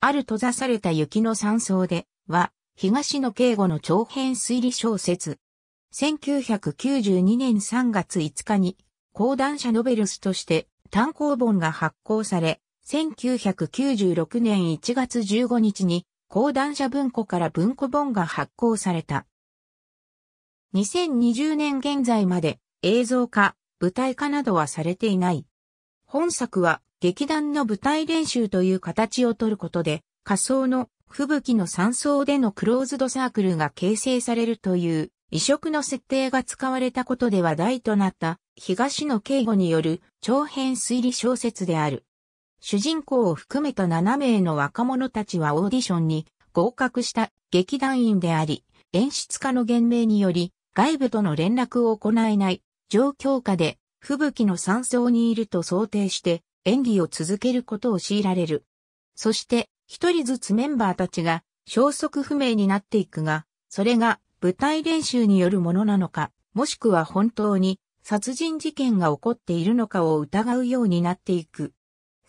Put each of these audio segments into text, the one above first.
ある閉ざされた雪の山荘で、は、東野敬吾の長編推理小説。1992年3月5日に、講談社ノベルスとして単行本が発行され、1996年1月15日に、講談社文庫から文庫本が発行された。2020年現在まで映像化、舞台化などはされていない。本作は劇団の舞台練習という形をとることで、仮想の吹雪の山荘でのクローズドサークルが形成されるという異色の設定が使われたことで話題となった東野敬吾による長編推理小説である。主人公を含めた7名の若者たちはオーディションに合格した劇団員であり、演出家の言明により外部との連絡を行えない状況下で吹雪の山荘にいると想定して演技を続けることを強いられる。そして一人ずつメンバーたちが消息不明になっていくが、それが舞台練習によるものなのか、もしくは本当に殺人事件が起こっているのかを疑うようになっていく。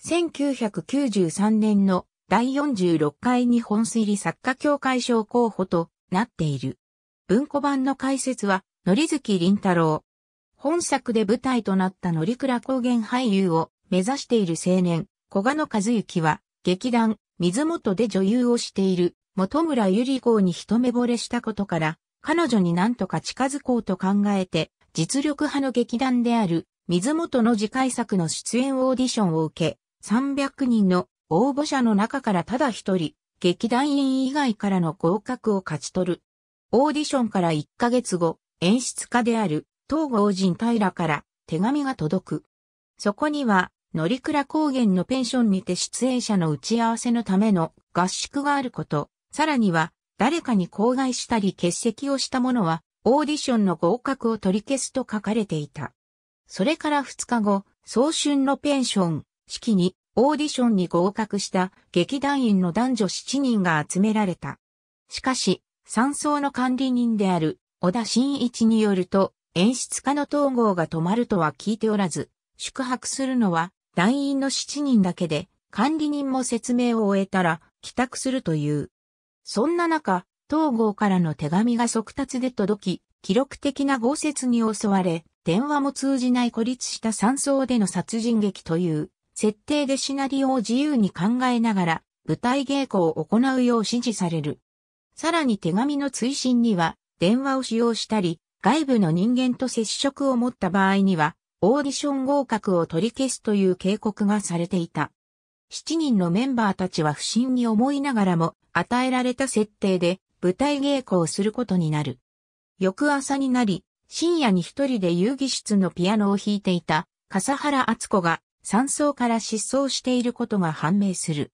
1993年の第46回日本推理作家協会賞候補となっている。文庫版の解説は、のりずきりんたろう。本作で舞台となったのりくら高原俳優を目指している青年、小賀野和幸は、劇団、水元で女優をしている、本村ゆり子に一目惚れしたことから、彼女になんとか近づこうと考えて、実力派の劇団である、水元の次回作の出演オーディションを受け、300人の応募者の中からただ一人、劇団員以外からの合格を勝ち取る。オーディションから1ヶ月後、演出家である東郷人平から手紙が届く。そこには乗倉高原のペンションにて出演者の打ち合わせのための合宿があること、さらには、誰かに公害したり欠席をした者は、オーディションの合格を取り消すと書かれていた。それから2日後、早春のペンション、式に、オーディションに合格した劇団員の男女7人が集められた。しかし、山荘の管理人である小田真一によると、演出家の統合が止まるとは聞いておらず、宿泊するのは団員の7人だけで、管理人も説明を終えたら、帰宅するという。そんな中、東郷からの手紙が速達で届き、記録的な豪雪に襲われ、電話も通じない孤立した山荘での殺人劇という、設定でシナリオを自由に考えながら、舞台稽古を行うよう指示される。さらに手紙の追伸には、電話を使用したり、外部の人間と接触を持った場合には、オーディション合格を取り消すという警告がされていた。7人のメンバーたちは不審に思いながらも与えられた設定で舞台稽古をすることになる。翌朝になり、深夜に一人で遊戯室のピアノを弾いていた笠原敦子が山荘から失踪していることが判明する。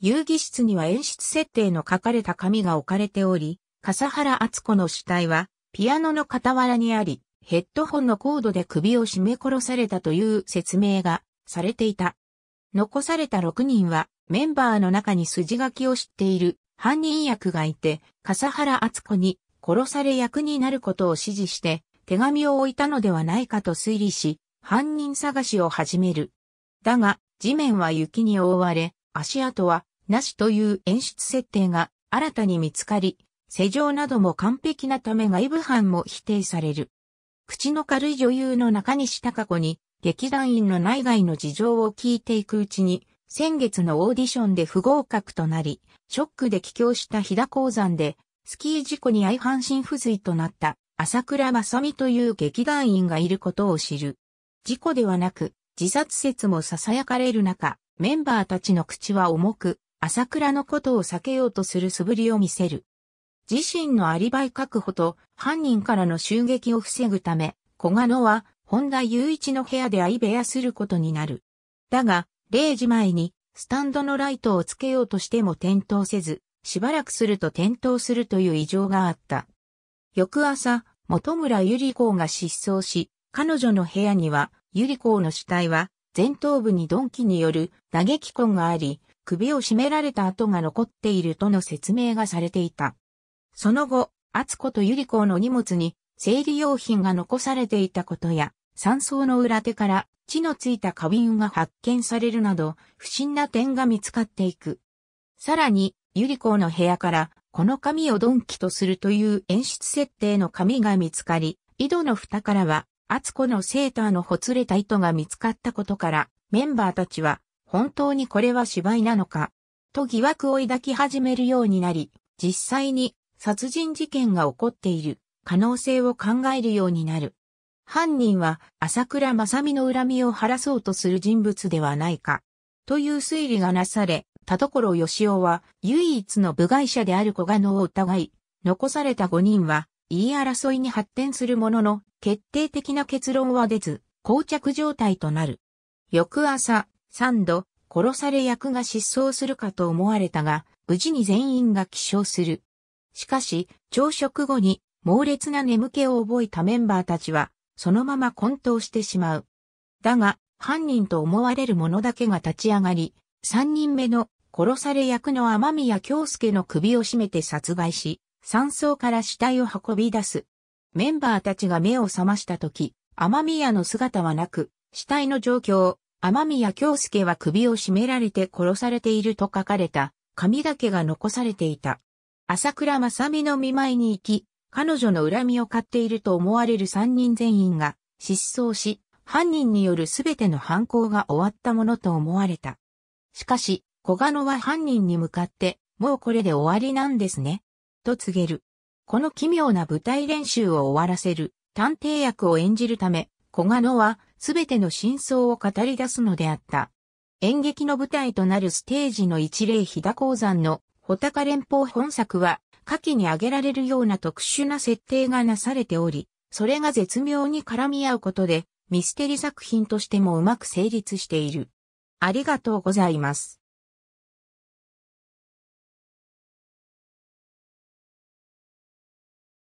遊戯室には演出設定の書かれた紙が置かれており、笠原敦子の死体はピアノの傍らにあり、ヘッドホンのコードで首を絞め殺されたという説明がされていた。残された6人はメンバーの中に筋書きを知っている犯人役がいて、笠原敦子に殺され役になることを指示して手紙を置いたのではないかと推理し、犯人探しを始める。だが、地面は雪に覆われ、足跡はなしという演出設定が新たに見つかり、施錠なども完璧なため外部犯も否定される。口の軽い女優の中西隆子に、劇団員の内外の事情を聞いていくうちに、先月のオーディションで不合格となり、ショックで帰郷した飛騨鉱山で、スキー事故に相反心不随となった朝倉正美という劇団員がいることを知る。事故ではなく、自殺説も囁かれる中、メンバーたちの口は重く、朝倉のことを避けようとする素振りを見せる。自身のアリバイ確保と犯人からの襲撃を防ぐため、小賀野は本田雄一の部屋で相部屋することになる。だが、0時前にスタンドのライトをつけようとしても点灯せず、しばらくすると点灯するという異常があった。翌朝、本村ゆり子が失踪し、彼女の部屋には、ゆり子の死体は、前頭部に鈍器による打撃痕があり、首を絞められた跡が残っているとの説明がされていた。その後、厚子と百合子の荷物に生理用品が残されていたことや、山荘の裏手から血のついた花瓶が発見されるなど、不審な点が見つかっていく。さらに、ユリ子の部屋から、この紙を鈍器とするという演出設定の紙が見つかり、井戸の蓋からは、厚子のセーターのほつれた糸が見つかったことから、メンバーたちは、本当にこれは芝居なのか、と疑惑を抱き始めるようになり、実際に殺人事件が起こっている可能性を考えるようになる。犯人は朝倉正美の恨みを晴らそうとする人物ではないか、という推理がなされ、田所義雄は唯一の部外者である小賀野を疑い、残された5人は言い争いに発展するものの、決定的な結論は出ず、膠着状態となる。翌朝、3度、殺され役が失踪するかと思われたが、無事に全員が起床する。しかし、朝食後に猛烈な眠気を覚えたメンバーたちは、そのまま混沌してしまう。だが、犯人と思われる者だけが立ち上がり、三人目の殺され役の天宮京介の首を絞めて殺害し、山荘から死体を運び出す。メンバーたちが目を覚ました時、天宮の姿はなく、死体の状況、天宮京介は首を絞められて殺されていると書かれた、紙だけが残されていた。朝倉正美の見舞いに行き、彼女の恨みを買っていると思われる三人全員が失踪し、犯人による全ての犯行が終わったものと思われた。しかし、小賀野は犯人に向かって、もうこれで終わりなんですね。と告げる。この奇妙な舞台練習を終わらせる探偵役を演じるため、小賀野は全ての真相を語り出すのであった。演劇の舞台となるステージの一例日田鉱山の穂高連邦本作は、下記に挙げられるような特殊な設定がなされており、それが絶妙に絡み合うことで、ミステリ作品としてもうまく成立している。ありがとうございます。